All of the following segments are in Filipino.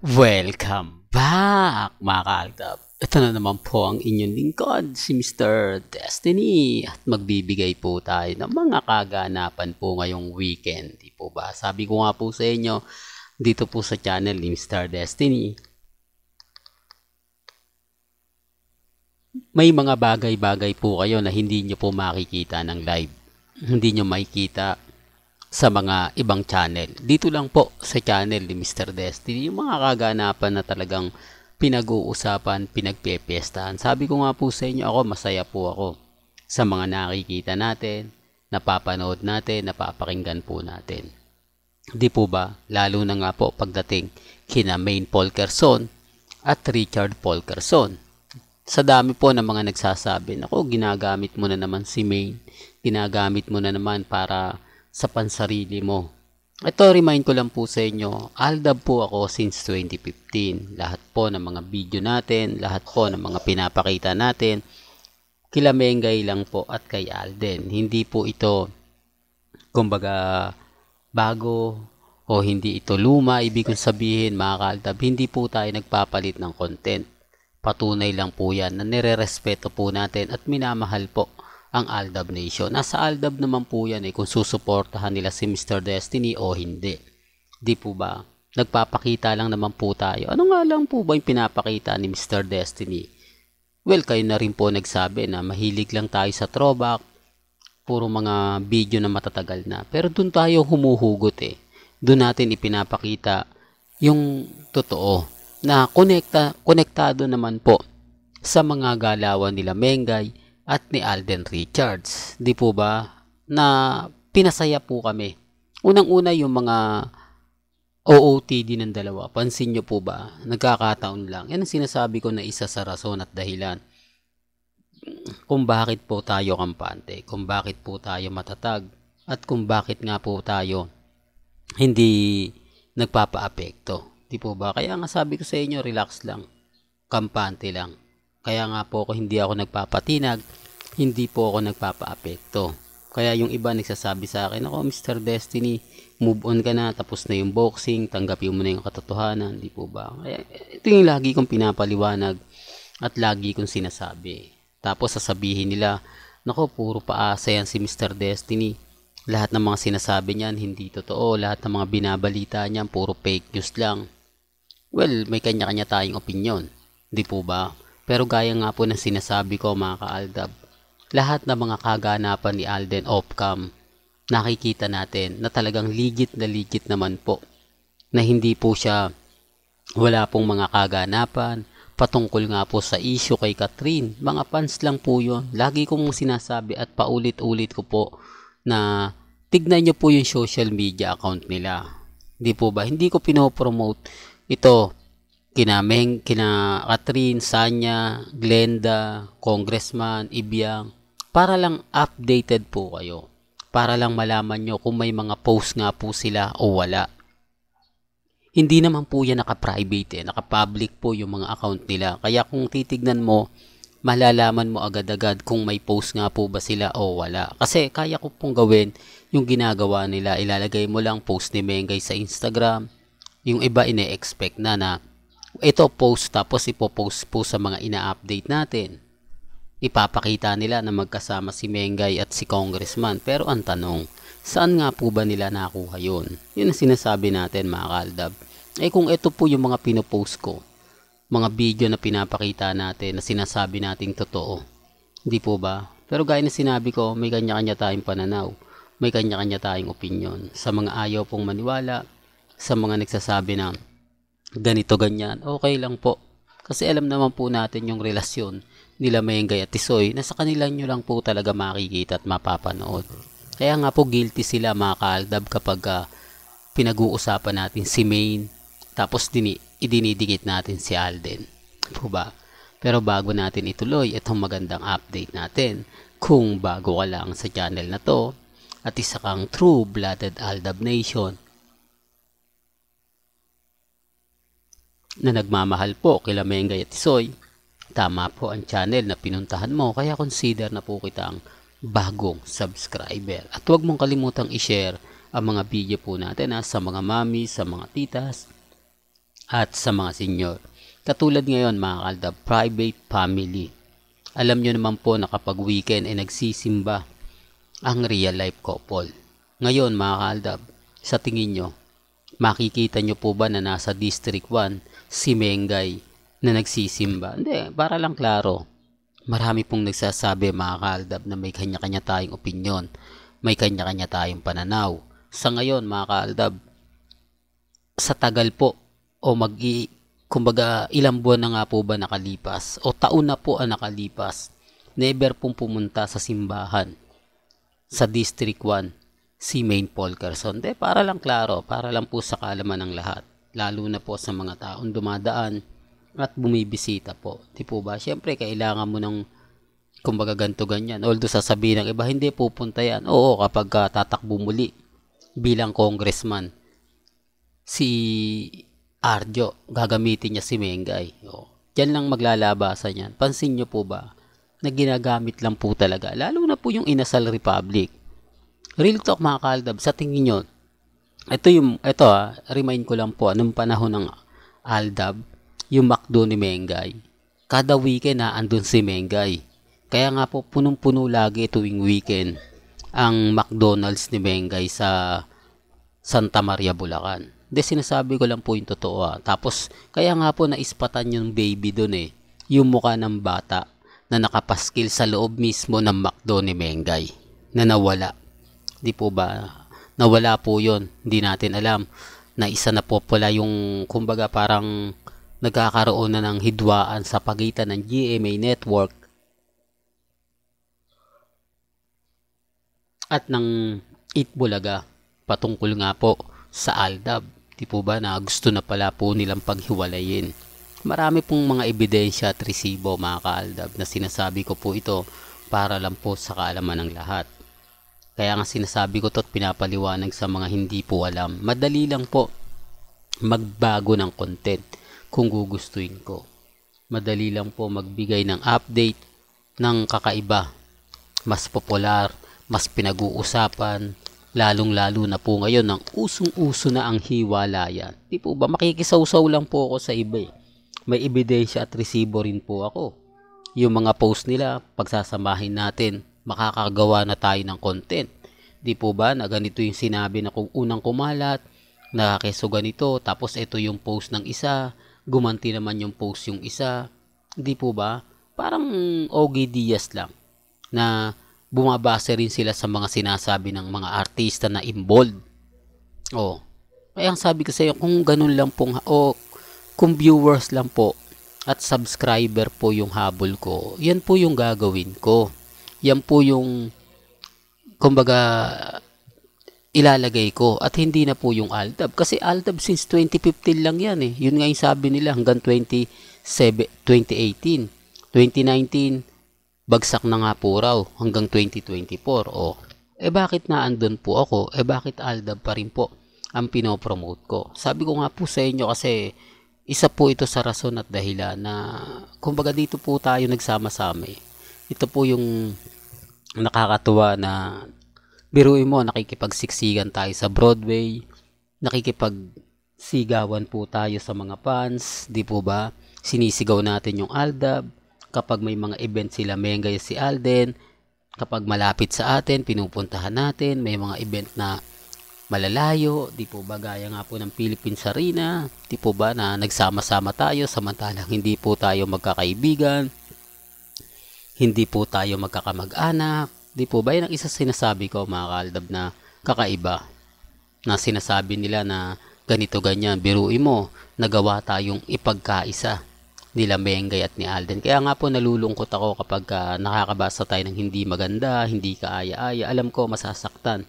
Welcome back mga kaaltab. Ito na naman po ang inyong lingkod, si Mr. Destiny. At magbibigay po tayo ng mga kaganapan po ngayong weekend. Di po ba? Sabi ko nga po sa inyo, dito po sa channel ni Mr. Destiny. May mga bagay-bagay po kayo na hindi nyo po makikita ng live. Hindi nyo makikita sa mga ibang channel. Dito lang po sa channel ni Mr. Destiny, yung mga kaganapan na talagang pinag-uusapan, pinagpepiestahan. Sabi ko nga po sa inyo, ako masaya po ako sa mga nakikita natin, napapanood natin, napapakinggan po natin. Di po ba? Lalo na nga po pagdating kina Maine Polkerson at Richard Polkerson. Sa dami po ng mga nagsasabi, ako ginagamit mo na naman si Maine, ginagamit mo na naman para sa pansarili mo. Ito, remind ko lang po sa inyo, aldab po ako since 2015. Lahat po ng mga video natin, lahat po ng mga pinapakita natin, kila Mengay lang po at kay Alden. Hindi po ito, kumbaga, bago o hindi ito luma. Ibig kong sabihin, mga kaaldab, hindi po tayo nagpapalit ng content. Patunay lang po yan na nire-respeto po natin at minamahal po ang Aldab Nation. Nasa Aldab naman po yan eh kung susuportahan nila si Mr. Destiny o hindi. Di po ba? Nagpapakita lang naman po tayo. Ano nga lang po ba yung pinapakita ni Mr. Destiny? Well, kayo na rin po nagsabi na mahilig lang tayo sa throwback, puro mga video na matatagal na. Pero doon tayo humuhugot eh. Doon natin ipinapakita yung totoo na konekta, konektado naman po sa mga galawan nila Mengay, at ni Alden Richards. Di po ba? Na pinasaya po kami. Unang-una yung mga OOTD ng dalawa. Pansin nyo po ba? Nagkakataon lang. Yan ang sinasabi ko na isa sa rason at dahilan kung bakit po tayo kampante, kung bakit po tayo matatag, at kung bakit nga po tayo hindi nagpapa-apekto. Di po ba? Kaya nga sabi ko sa inyo, relax lang, kampante lang. Kaya nga po ako hindi ako nagpapatinag, hindi po ako nagpapaapekto. Kaya yung iba nagsasabi sa akin, ako Mr. Destiny, move on ka na, tapos na yung boxing, tanggapin mo na yung katotohanan, di po ba? Kaya ito yung lagi kong pinapaliwanag at lagi kong sinasabi. Tapos sasabihin nila, nako puro paasa yan si Mr. Destiny. Lahat ng mga sinasabi niyan hindi totoo, lahat ng mga binabalita niyan puro fake news lang. Well, may kanya-kanya tayong opinion, di po ba? Pero gaya nga po ng sinasabi ko mga ka-Aldab, lahat ng mga kaganapan ni Alden Opcam, nakikita natin na talagang ligit na ligit naman po. Na hindi po siya wala pong mga kaganapan, patungkol nga po sa issue kay Katrin. Mga fans lang po yun. Lagi kong sinasabi at paulit-ulit ko po na tignan nyo po yung social media account nila. Hindi po ba? Hindi ko pinopromote ito kinameng kina Catherine, Sanya, Glenda, Congressman, Ibiang, para lang updated po kayo. Para lang malaman nyo kung may mga post nga po sila o wala. Hindi naman po yan naka-private eh, naka-public po yung mga account nila. Kaya kung titignan mo, malalaman mo agad-agad kung may post nga po ba sila o wala. Kasi kaya ko pong gawin yung ginagawa nila. Ilalagay mo lang post ni Mengay sa Instagram. Yung iba ine-expect na na ito post tapos ipopost po sa mga ina-update natin. Ipapakita nila na magkasama si Mengay at si Congressman pero ang tanong, saan nga po ba nila nakuha yun? Yun ang sinasabi natin mga kaldab. Eh kung ito po yung mga pinopost ko, mga video na pinapakita natin na sinasabi nating totoo, hindi po ba? Pero gaya na sinabi ko, may kanya-kanya tayong pananaw, may kanya-kanya tayong opinion sa mga ayaw pong maniwala, sa mga nagsasabi na ganito ganyan, okay lang po. Kasi alam naman po natin yung relasyon nila Mengay at Tisoy na sa kanila nyo lang po talaga makikita at mapapanood. Kaya nga po guilty sila mga kaaldab kapag uh, pinag-uusapan natin si Maine tapos dini, idinidikit natin si Alden. Ano po ba? Pero bago natin ituloy, itong magandang update natin. Kung bago ka lang sa channel na to, at isa kang true-blooded Aldab Nation, na nagmamahal po kila Mengay at Isoy, tama po ang channel na pinuntahan mo kaya consider na po kita ang bagong subscriber. At huwag mong kalimutang i-share ang mga video po natin ha, sa mga mami, sa mga titas, at sa mga senior. Katulad ngayon mga kalda, private family. Alam nyo naman po na kapag weekend ay nagsisimba ang real life couple. Ngayon mga kalda, sa tingin nyo, makikita nyo po ba na nasa District 1 si Mengay na nagsisimba. Hindi, para lang klaro. Marami pong nagsasabi mga kaaldab na may kanya-kanya tayong opinyon, may kanya-kanya tayong pananaw. Sa ngayon mga kaaldab, sa tagal po o mag kumbaga ilang buwan na nga po ba nakalipas o taon na po ang nakalipas never pong pumunta sa simbahan sa District 1 si Main Paul Carson. De, para lang klaro, para lang po sa kalaman ng lahat lalo na po sa mga taong dumadaan at bumibisita po. Di po ba? Siyempre, kailangan mo ng kumbaga ganto ganyan. Although sasabihin ng iba, hindi pupunta yan. Oo, kapag uh, tatakbo muli bilang congressman, si Arjo, gagamitin niya si Mengay. O, yan lang maglalabasan yan. Pansin nyo po ba na ginagamit lang po talaga, lalo na po yung Inasal Republic. Real talk mga kaldab, sa tingin nyo, ito yung ito ah, remind ko lang po anong ah, panahon ng Aldab, yung McDo ni Mengay. Kada weekend na ah, andun si Mengay. Kaya nga po punong-puno lagi tuwing weekend ang McDonald's ni Mengay sa Santa Maria, Bulacan. Hindi, sinasabi ko lang po yung totoo. Ah. Tapos, kaya nga po naispatan yung baby doon eh. Yung mukha ng bata na nakapaskil sa loob mismo ng McDo ni Mengay na nawala. Di po ba na wala po yon Hindi natin alam na isa na po pala yung kumbaga parang nagkakaroon na ng hidwaan sa pagitan ng GMA network at ng Itbulaga patungkol nga po sa Aldab. Di po ba na gusto na pala po nilang paghiwalayin. Marami pong mga ebidensya at resibo mga kaaldab na sinasabi ko po ito para lang po sa kaalaman ng lahat. Kaya nga sinasabi ko to at pinapaliwanag sa mga hindi po alam. Madali lang po magbago ng content kung gugustuhin ko. Madali lang po magbigay ng update ng kakaiba. Mas popular, mas pinag-uusapan, lalong-lalo na po ngayon ang usong-uso na ang hiwalayan. Di po ba makikisawsaw lang po ako sa iba eh. May ebidensya at resibo rin po ako. Yung mga post nila, pagsasamahin natin makakagawa na tayo ng content. Di po ba na ganito yung sinabi na kung unang kumalat, nakakeso ganito, tapos ito yung post ng isa, gumanti naman yung post yung isa. Di po ba? Parang Ogie Diaz lang na bumabase rin sila sa mga sinasabi ng mga artista na involved. Oh. Kaya ang sabi ko sa iyo, kung ganun lang pong, o oh, kung viewers lang po at subscriber po yung habol ko, yan po yung gagawin ko yan po yung kumbaga ilalagay ko at hindi na po yung Altab kasi Altab since 2015 lang yan eh yun nga yung sabi nila hanggang 20, 2018 2019 bagsak na nga po raw hanggang 2024 oh eh bakit na andun po ako eh bakit Altab pa rin po ang pinopromote ko sabi ko nga po sa inyo kasi isa po ito sa rason at dahilan na kumbaga dito po tayo nagsama-sama eh ito po yung nakakatuwa na biruin mo nakikipagsiksikan tayo sa Broadway nakikipag sigawan po tayo sa mga fans, di po ba? Sinisigaw natin yung Aldab. Kapag may mga event sila, Mengay si Alden. Kapag malapit sa atin, pinupuntahan natin. May mga event na malalayo, di po ba? Gaya nga po ng Philippines Arena, di po ba? Na nagsama-sama tayo samantalang hindi po tayo magkakaibigan hindi po tayo magkakamag-anak. Di po ba? Yan ang isa sinasabi ko mga kaaldab na kakaiba na sinasabi nila na ganito ganyan, biruin mo, nagawa tayong ipagkaisa nila Mengay at ni Alden. Kaya nga po nalulungkot ako kapag uh, nakakabasa tayo ng hindi maganda, hindi kaaya-aya. Alam ko masasaktan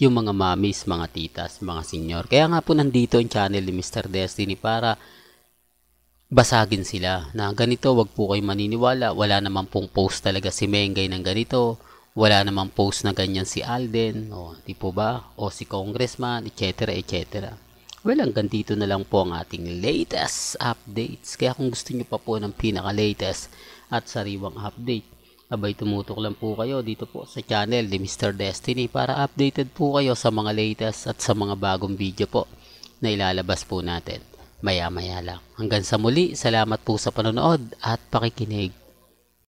yung mga mamis, mga titas, mga senior. Kaya nga po nandito ang channel ni Mr. Destiny para basagin sila na ganito wag po kayo maniniwala wala naman pong post talaga si Mengay ng ganito wala naman post na ganyan si Alden o di po ba o si Congressman etc etc well hanggang dito na lang po ang ating latest updates kaya kung gusto nyo pa po ng pinaka latest at sariwang update abay tumutok lang po kayo dito po sa channel ni Mr. Destiny para updated po kayo sa mga latest at sa mga bagong video po na ilalabas po natin maya-maya lang. Hanggang sa muli, salamat po sa panonood at pakikinig.